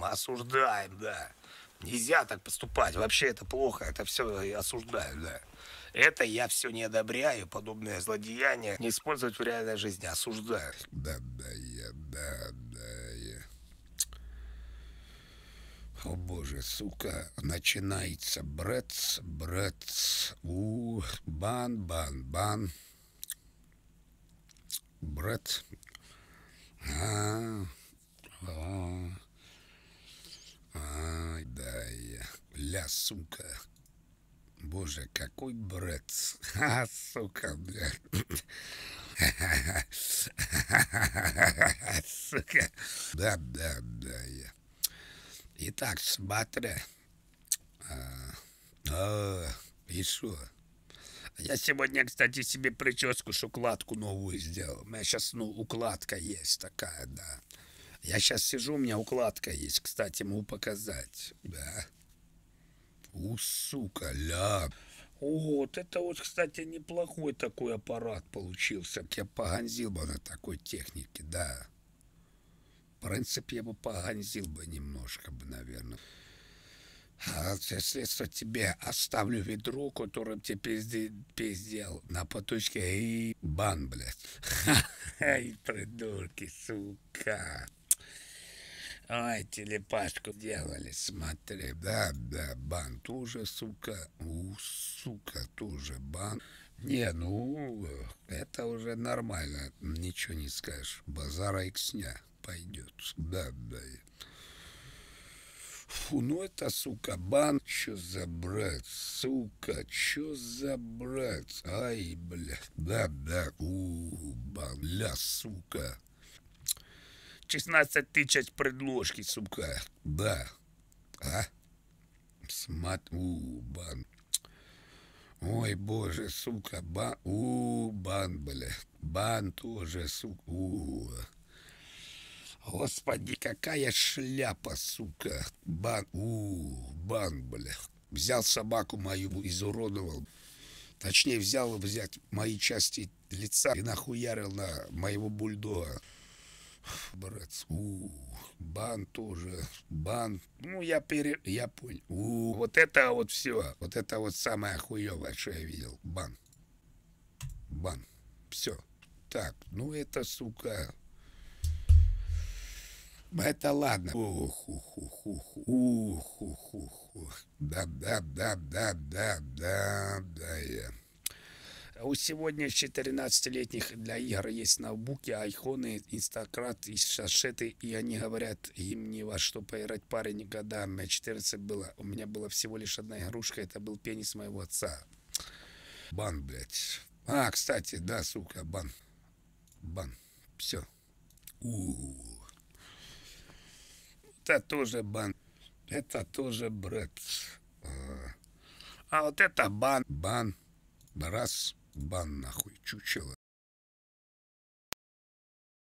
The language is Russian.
мы осуждаем, да. Нельзя так поступать, вообще это плохо, это все я осуждаю, да. Это я все не одобряю, подобное злодеяние не использовать в реальной жизни, осуждаю. Да, да, я, да, да, я. О боже, сука, начинается брец, брец, у, бан, бан, бан. Брец. А, а, -а. Бля, сука. Боже, какой бред. А, сука, бля. Сука. Да, да, да. Я. Итак, смотри. А, а, и что? Я сегодня, кстати, себе прическу, шукладку новую сделал. У меня сейчас, ну, укладка есть такая, да. Я сейчас сижу, у меня укладка есть, кстати, могу показать, да. У, сука, ля. Вот, это вот, кстати, неплохой такой аппарат получился. Я погонзил бы на такой технике, да. В принципе, я бы погонзил бы немножко бы, наверное. А все средство тебе оставлю ведро, которым тебе пизде, пиздел на поточке и бан, блядь. И придурки, сука. Ой, телепашку делали, смотри. Да, да, бан тоже, сука. У, сука, тоже бан. Не, ну, это уже нормально. Ничего не скажешь. Базара и ксня пойдет. Да, да. Фу, ну это, сука, бан, чё за брат, сука, чё за брат, ай, блядь, да-да, у, бан, ля, сука, 16 тысяч предложки, сука. Да. А? Смат... У, бан. Ой, боже, сука, бан... У, бан, бля. Бан тоже, сука. У. Господи, какая шляпа, сука. Бан... У, бан, бля. Взял собаку мою, изуродовал. Точнее, взял взять мои части лица и нахуярил на моего бульдога борец. У, бан тоже, бан. Ну, я пере... Я понял. У, вот это вот все. Вот это вот самое хуевое, что я видел. Бан. Бан. Все. Так, ну это, сука... Это ладно. Да-да-да-да-да-да-да. А у сегодня 14-летних для игр есть ноутбуки, айхоны, инстакрат и шашеты, и они говорят им не во что поиграть парень года. Мне 14 было. У меня была всего лишь одна игрушка, это был пенис моего отца. Бан, блядь. А, кстати, да, сука, бан. Бан. Все. У, Это тоже бан. Это тоже бред. А, а вот это бан. Бан. Раз бан нахуй, чучело.